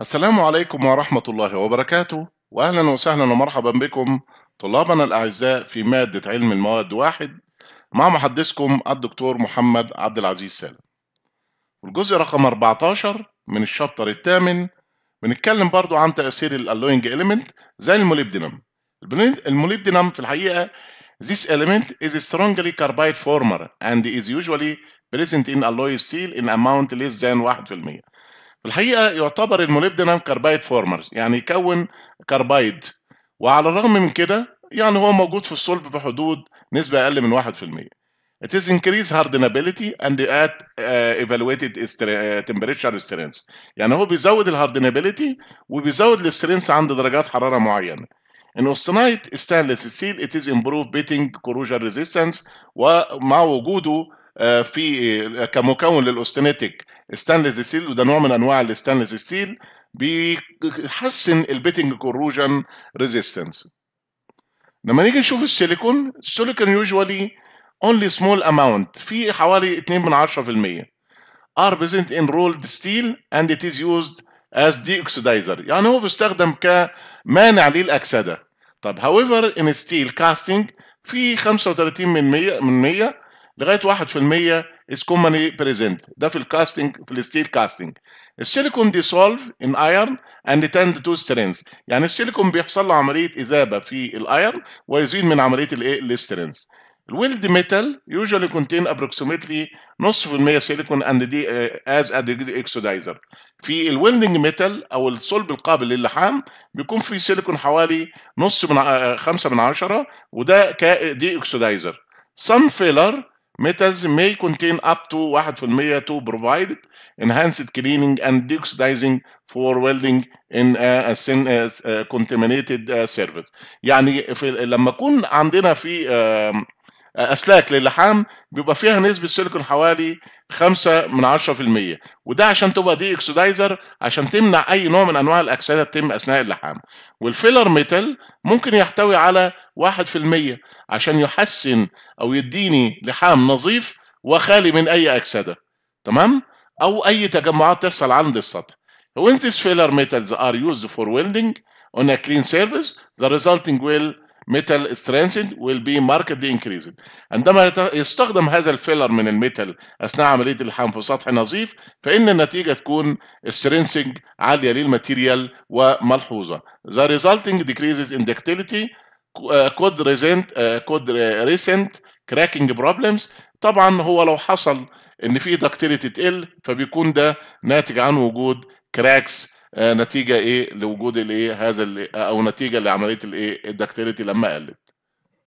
السلام عليكم ورحمة الله وبركاته وأهلا وسهلا ومرحبا بكم طلابنا الأعزاء في مادة علم المواد واحد مع محدثكم الدكتور محمد عبد العزيز سالم الجزء رقم 14 من الشابتر الثامن بنتكلم برضو عن تأثير الألوينج إليمنت زي الموليبدينم الموليبدينم في الحقيقة This element is strongly carbide former and is usually present in alloy steel in amount less than 1% الحقيقه يعتبر الموليب كاربايد فورمرز يعني يكون كاربايد وعلى الرغم من كده يعني هو موجود في الصلب بحدود نسبه اقل من 1% It is increased hardenability and at uh, evaluated uh, temperature strength. يعني هو بيزود الهاردنابيلتي وبيزود السترينث عند درجات حراره معينه. In austenite stainless steel it is improved beating corrosion resistance ومع وجوده uh, في كمكون للاوستنيتيك ستانلس ستيل وده نوع من انواع الستانلس ستيل بيحسن البيتنج كوروجن ريزيستنس لما نيجي نشوف السيليكون السيليكون يوجوالي اونلي سمول اماونت في حوالي 2 من 10% are present in rolled steel and it is used as deoxidizer يعني هو بيستخدم كمانع للاكسده طب however in steel casting في 35% من 100 لغايه 1% is commonly present ده في الكاستنج في الستيل كاستنج السيليكون ديسولف ان ايرن اند تند تو سترينز يعني السيليكون بيحصل له عمليه اذابه في الايرن ويزيد من عمليه الايه الاسترينز الويلد ميتال usually contain approximately نصف المية سيليكون اند دي از a في الويلدنج ميتال او الصلب القابل للحام بيكون فيه سيليكون حوالي نص من خمسة من عشرة وده كدي اوكسيدايزر sun filler metals may contain up to 1% to provide enhanced cleaning and deoxidizing for welding in uh, a thin uh, uh, contaminated surface يعني في لما يكون عندنا في اسلاك للحام بيبقى فيها نسبه سيليكون حوالي 5 من 10% وده عشان تبقى دي عشان تمنع اي نوع من انواع الاكسده تتم اثناء اللحام والفيلر ميتال ممكن يحتوي على واحد في المية عشان يحسن او يديني لحام نظيف وخالي من اي اكسده تمام او اي تجمعات تحصل عند السطح when these filler metals are used for welding on a clean surface the resulting will metal strength will be markedly increased عندما يستخدم هذا الفيلر من الميتال اثناء عمليه اللحام في سطح نظيف فان النتيجه تكون strength عاليه للماتيريال وملحوظه the resulting decreases in ductility كود ريزنت كود ريسنت كراكنج بروبلمز طبعا هو لو حصل ان في دكتيليتي تقل فبيكون ده ناتج عن وجود كراكس آه، نتيجه ايه لوجود الايه هذا او نتيجه لعمليه الايه الدكتيليتي لما قلت